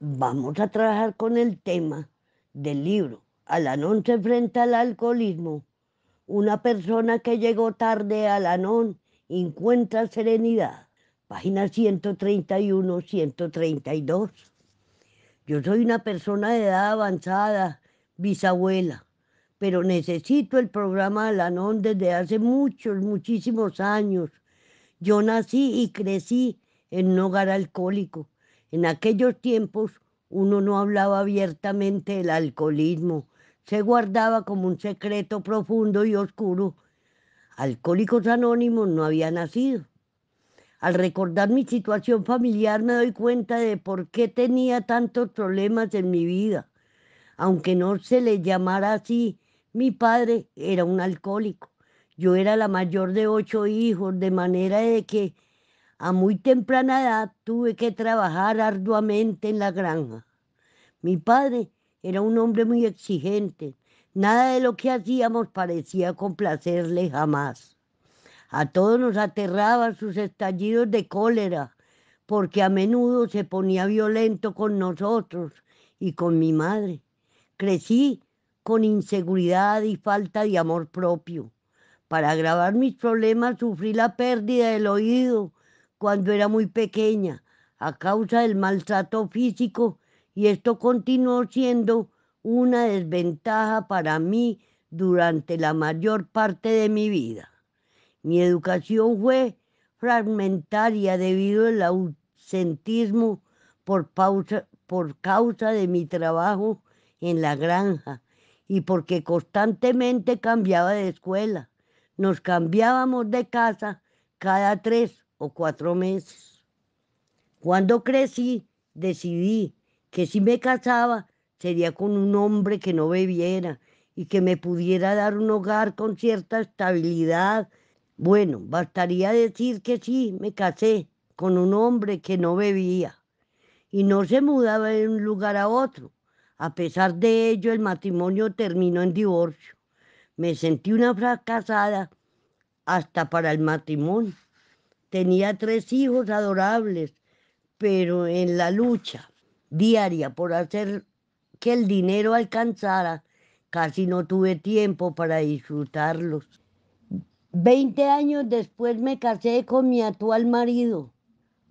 vamos a trabajar con el tema del libro Alanón se enfrenta al alcoholismo. Una persona que llegó tarde a Alanón encuentra serenidad. Página 131-132. Yo soy una persona de edad avanzada, bisabuela, pero necesito el programa Alanón desde hace muchos, muchísimos años. Yo nací y crecí en un hogar alcohólico en aquellos tiempos uno no hablaba abiertamente del alcoholismo, se guardaba como un secreto profundo y oscuro. Alcohólicos Anónimos no había nacido. Al recordar mi situación familiar me doy cuenta de por qué tenía tantos problemas en mi vida. Aunque no se le llamara así, mi padre era un alcohólico. Yo era la mayor de ocho hijos, de manera de que a muy temprana edad tuve que trabajar arduamente en la granja. Mi padre era un hombre muy exigente. Nada de lo que hacíamos parecía complacerle jamás. A todos nos aterraban sus estallidos de cólera, porque a menudo se ponía violento con nosotros y con mi madre. Crecí con inseguridad y falta de amor propio. Para agravar mis problemas sufrí la pérdida del oído cuando era muy pequeña a causa del maltrato físico y esto continuó siendo una desventaja para mí durante la mayor parte de mi vida. Mi educación fue fragmentaria debido al ausentismo por, por causa de mi trabajo en la granja y porque constantemente cambiaba de escuela. Nos cambiábamos de casa cada tres o cuatro meses. Cuando crecí, decidí que si me casaba sería con un hombre que no bebiera y que me pudiera dar un hogar con cierta estabilidad. Bueno, bastaría decir que sí, me casé con un hombre que no bebía y no se mudaba de un lugar a otro. A pesar de ello, el matrimonio terminó en divorcio. Me sentí una fracasada hasta para el matrimonio. Tenía tres hijos adorables, pero en la lucha diaria por hacer que el dinero alcanzara, casi no tuve tiempo para disfrutarlos. Veinte años después me casé con mi actual marido.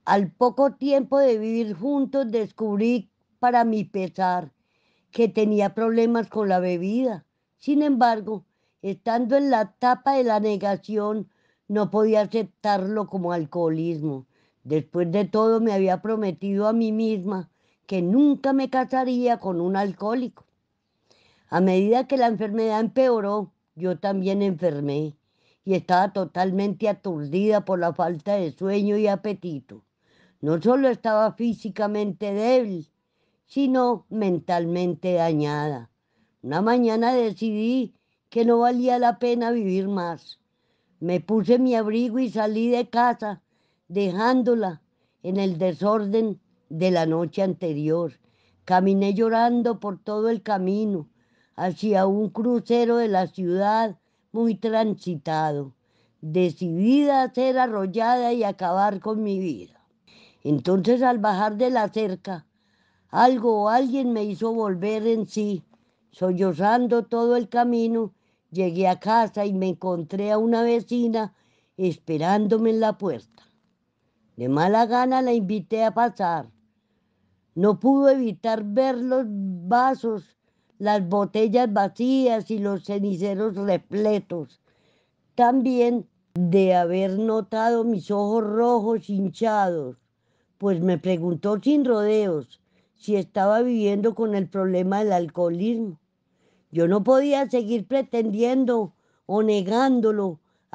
Al poco tiempo de vivir juntos descubrí, para mi pesar, que tenía problemas con la bebida. Sin embargo, estando en la etapa de la negación, no podía aceptarlo como alcoholismo. Después de todo me había prometido a mí misma que nunca me casaría con un alcohólico. A medida que la enfermedad empeoró, yo también enfermé y estaba totalmente aturdida por la falta de sueño y apetito. No solo estaba físicamente débil, sino mentalmente dañada. Una mañana decidí que no valía la pena vivir más. Me puse mi abrigo y salí de casa, dejándola en el desorden de la noche anterior. Caminé llorando por todo el camino hacia un crucero de la ciudad muy transitado, decidida a ser arrollada y acabar con mi vida. Entonces al bajar de la cerca, algo o alguien me hizo volver en sí, sollozando todo el camino Llegué a casa y me encontré a una vecina esperándome en la puerta. De mala gana la invité a pasar. No pudo evitar ver los vasos, las botellas vacías y los ceniceros repletos. También de haber notado mis ojos rojos hinchados, pues me preguntó sin rodeos si estaba viviendo con el problema del alcoholismo. Yo no podía seguir pretendiendo o negándolo,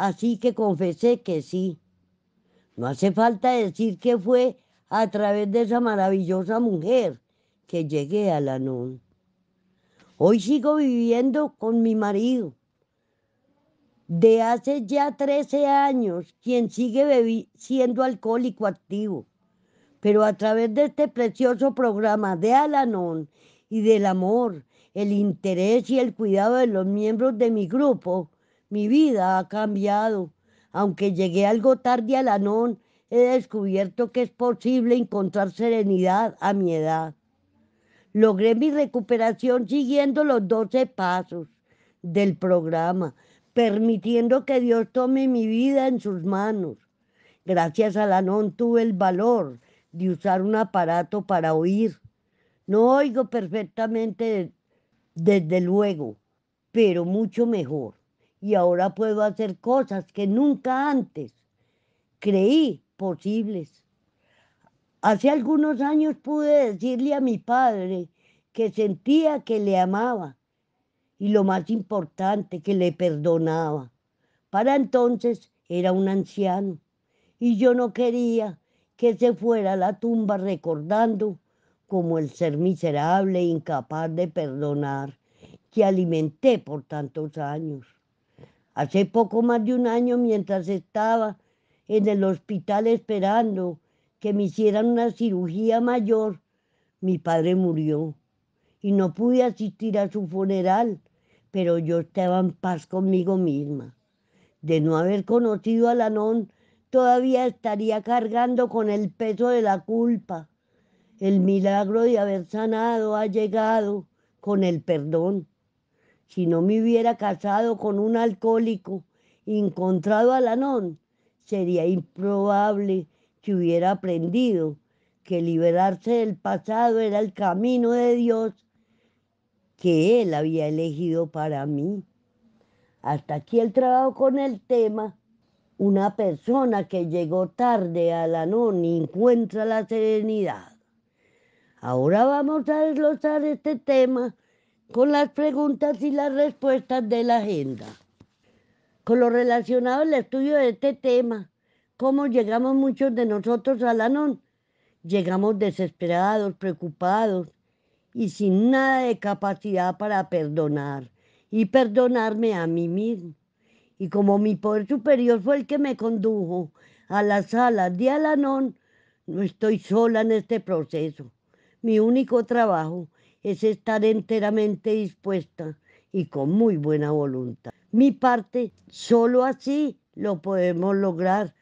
así que confesé que sí. No hace falta decir que fue a través de esa maravillosa mujer que llegué a Alanón. Hoy sigo viviendo con mi marido, de hace ya 13 años, quien sigue siendo alcohólico activo. Pero a través de este precioso programa de Alanon y del amor el interés y el cuidado de los miembros de mi grupo. Mi vida ha cambiado. Aunque llegué algo tarde a non he descubierto que es posible encontrar serenidad a mi edad. Logré mi recuperación siguiendo los 12 pasos del programa, permitiendo que Dios tome mi vida en sus manos. Gracias la non tuve el valor de usar un aparato para oír. No oigo perfectamente desde luego, pero mucho mejor. Y ahora puedo hacer cosas que nunca antes creí posibles. Hace algunos años pude decirle a mi padre que sentía que le amaba y lo más importante, que le perdonaba. Para entonces era un anciano y yo no quería que se fuera a la tumba recordando como el ser miserable, incapaz de perdonar, que alimenté por tantos años. Hace poco más de un año, mientras estaba en el hospital esperando que me hicieran una cirugía mayor, mi padre murió y no pude asistir a su funeral, pero yo estaba en paz conmigo misma. De no haber conocido a Lanón, todavía estaría cargando con el peso de la culpa el milagro de haber sanado ha llegado con el perdón. Si no me hubiera casado con un alcohólico encontrado a Lanón, sería improbable que hubiera aprendido que liberarse del pasado era el camino de Dios que Él había elegido para mí. Hasta aquí el trabajo con el tema. Una persona que llegó tarde a la encuentra la serenidad. Ahora vamos a desglosar este tema con las preguntas y las respuestas de la agenda. Con lo relacionado al estudio de este tema, ¿cómo llegamos muchos de nosotros a la Llegamos desesperados, preocupados y sin nada de capacidad para perdonar y perdonarme a mí mismo. Y como mi poder superior fue el que me condujo a las salas de Alanón, no estoy sola en este proceso. Mi único trabajo es estar enteramente dispuesta y con muy buena voluntad. Mi parte, solo así lo podemos lograr,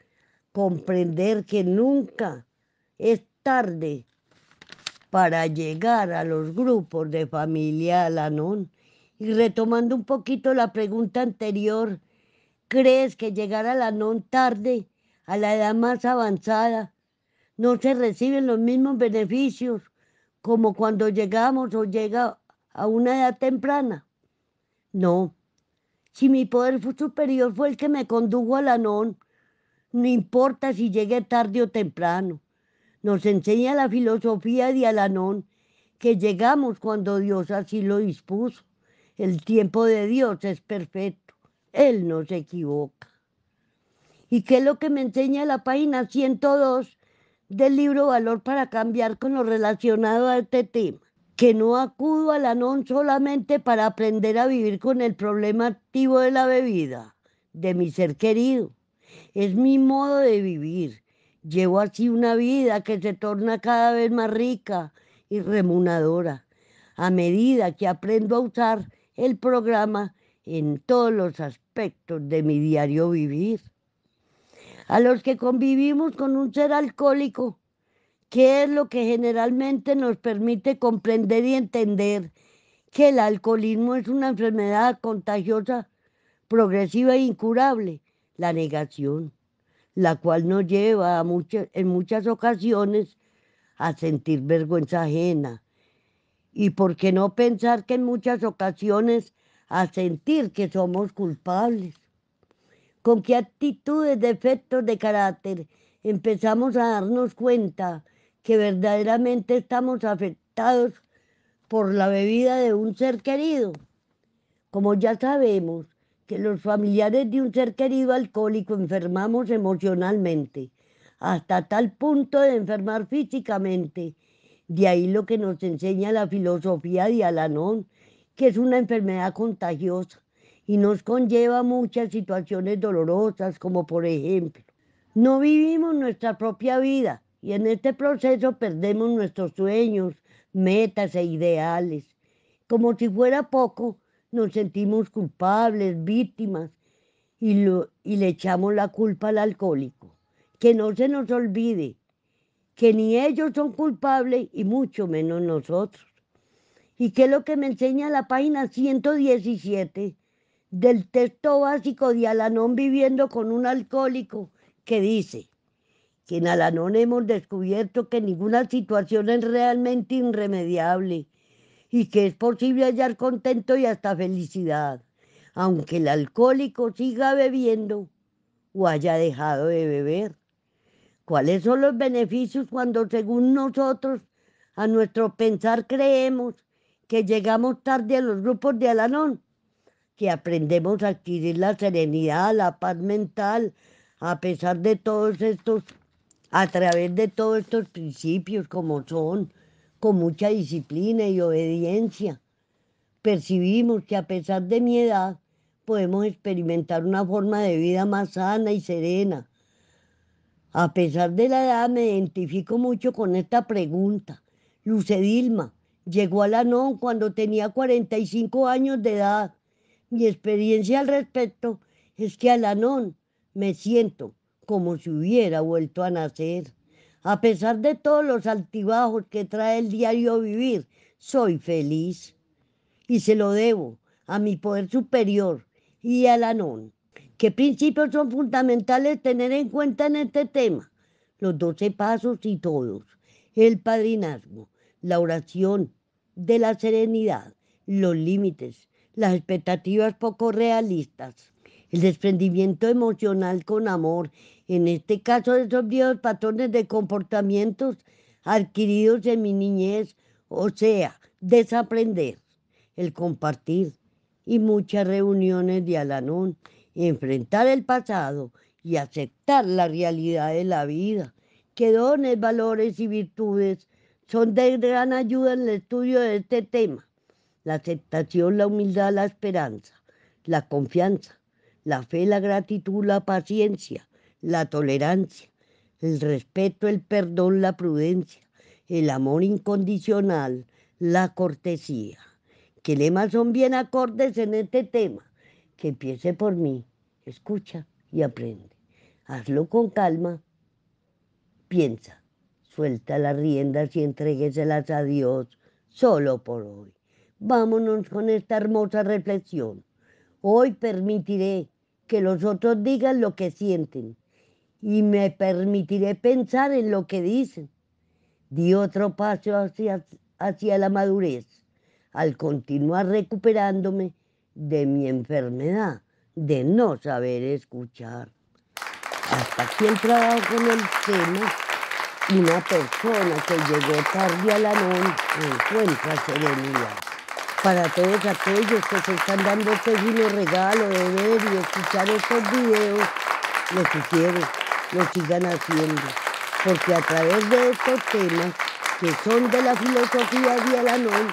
comprender que nunca es tarde para llegar a los grupos de familia non Y retomando un poquito la pregunta anterior, ¿crees que llegar a non tarde, a la edad más avanzada, no se reciben los mismos beneficios como cuando llegamos o llega a una edad temprana. No. Si mi poder superior fue el que me condujo a la no importa si llegué tarde o temprano. Nos enseña la filosofía de Alanón que llegamos cuando Dios así lo dispuso. El tiempo de Dios es perfecto. Él no se equivoca. ¿Y qué es lo que me enseña la página 102? del libro Valor para Cambiar con lo relacionado a este tema, que no acudo la non solamente para aprender a vivir con el problema activo de la bebida, de mi ser querido. Es mi modo de vivir. Llevo así una vida que se torna cada vez más rica y remunadora a medida que aprendo a usar el programa en todos los aspectos de mi diario vivir a los que convivimos con un ser alcohólico, que es lo que generalmente nos permite comprender y entender que el alcoholismo es una enfermedad contagiosa, progresiva e incurable, la negación, la cual nos lleva en muchas ocasiones a sentir vergüenza ajena. Y por qué no pensar que en muchas ocasiones a sentir que somos culpables con qué actitudes, defectos de carácter empezamos a darnos cuenta que verdaderamente estamos afectados por la bebida de un ser querido. Como ya sabemos que los familiares de un ser querido alcohólico enfermamos emocionalmente, hasta tal punto de enfermar físicamente. De ahí lo que nos enseña la filosofía de Alanón, que es una enfermedad contagiosa y nos conlleva muchas situaciones dolorosas, como por ejemplo, no vivimos nuestra propia vida y en este proceso perdemos nuestros sueños, metas e ideales. Como si fuera poco, nos sentimos culpables, víctimas y, lo, y le echamos la culpa al alcohólico. Que no se nos olvide que ni ellos son culpables y mucho menos nosotros. ¿Y qué es lo que me enseña la página 117? del texto básico de Alanón viviendo con un alcohólico que dice que en Alanón hemos descubierto que ninguna situación es realmente irremediable y que es posible hallar contento y hasta felicidad, aunque el alcohólico siga bebiendo o haya dejado de beber. ¿Cuáles son los beneficios cuando según nosotros a nuestro pensar creemos que llegamos tarde a los grupos de Alanón? que aprendemos a adquirir la serenidad, la paz mental, a pesar de todos estos, a través de todos estos principios como son, con mucha disciplina y obediencia. Percibimos que a pesar de mi edad, podemos experimentar una forma de vida más sana y serena. A pesar de la edad, me identifico mucho con esta pregunta. Luce Dilma llegó a la NON cuando tenía 45 años de edad mi experiencia al respecto es que al anón me siento como si hubiera vuelto a nacer. A pesar de todos los altibajos que trae el diario vivir, soy feliz y se lo debo a mi poder superior y al anón. ¿Qué principios son fundamentales tener en cuenta en este tema? Los doce pasos y todos. El padrinazgo, la oración de la serenidad, los límites, las expectativas poco realistas, el desprendimiento emocional con amor, en este caso de esos viejos patrones de comportamientos adquiridos en mi niñez, o sea, desaprender, el compartir y muchas reuniones de alanón, enfrentar el pasado y aceptar la realidad de la vida, que dones, valores y virtudes son de gran ayuda en el estudio de este tema la aceptación, la humildad, la esperanza, la confianza, la fe, la gratitud, la paciencia, la tolerancia, el respeto, el perdón, la prudencia, el amor incondicional, la cortesía. ¿Qué lemas son bien acordes en este tema? Que empiece por mí, escucha y aprende. Hazlo con calma, piensa, suelta las riendas y entrégueselas a Dios solo por hoy. Vámonos con esta hermosa reflexión. Hoy permitiré que los otros digan lo que sienten y me permitiré pensar en lo que dicen. Di otro paso hacia, hacia la madurez al continuar recuperándome de mi enfermedad de no saber escuchar. Hasta aquí el trabajo con el tema. Una persona que llegó tarde a la noche encuentra serenidad para todos aquellos que se están dando este regalo regalo de ver y escuchar estos videos, lo que quieren, lo sigan haciendo. Porque a través de estos temas, que son de la filosofía de Alanón,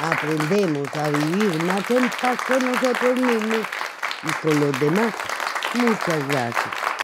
aprendemos a vivir más en paz con nosotros mismos y con los demás. Muchas gracias.